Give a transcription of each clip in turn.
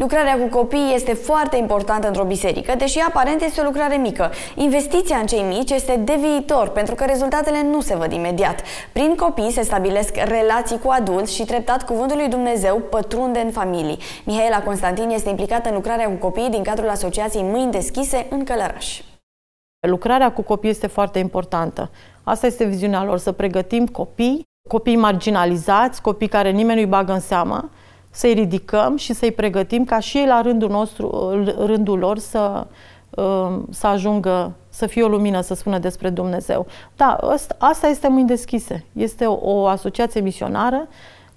Lucrarea cu copii este foarte importantă într-o biserică, deși aparent este o lucrare mică. Investiția în cei mici este de viitor, pentru că rezultatele nu se văd imediat. Prin copii se stabilesc relații cu adulți și treptat cuvântul lui Dumnezeu pătrunde în familii. Mihaela Constantin este implicată în lucrarea cu copiii din cadrul Asociației Mâini Deschise în Călăraș. Lucrarea cu copii este foarte importantă. Asta este viziunea lor, să pregătim copii, copii marginalizați, copii care nimeni nu-i bagă în seamă, să-i ridicăm și să-i pregătim ca și ei la rândul, nostru, rândul lor să, um, să ajungă, să fie o lumină, să spună despre Dumnezeu. Da, asta este Mâini Deschise. Este o, o asociație misionară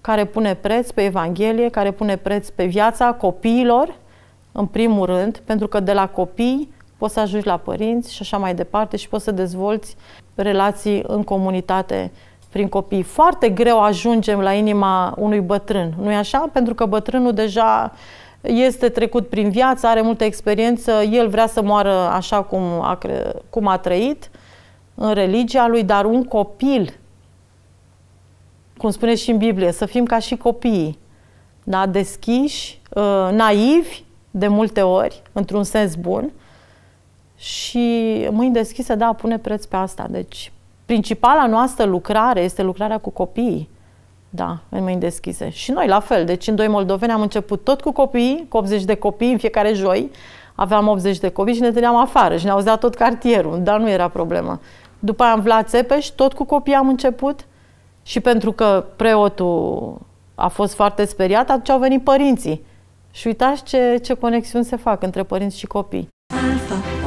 care pune preț pe Evanghelie, care pune preț pe viața copiilor, în primul rând, pentru că de la copii poți să ajungi la părinți și așa mai departe și poți să dezvolți relații în comunitate prin copii. Foarte greu ajungem la inima unui bătrân, nu-i așa? Pentru că bătrânul deja este trecut prin viață, are multă experiență, el vrea să moară așa cum a, cum a trăit, în religia lui, dar un copil, cum spune și în Biblie, să fim ca și copiii, da? deschiși, ă, naivi de multe ori, într-un sens bun, și mâini deschise, da, pune preț pe asta. Deci principala noastră lucrare este lucrarea cu copiii. Da, în mâini deschise. Și noi la fel. Deci în Doi Moldoveni am început tot cu copiii, cu 80 de copii în fiecare joi. Aveam 80 de copii și ne întâlneam afară și ne auzea tot cartierul, dar nu era problemă. După aia am vlat Țepeș, tot cu copii am început și pentru că preotul a fost foarte speriat, atunci au venit părinții. Și uitați ce, ce conexiuni se fac între părinți și copii. Alpha.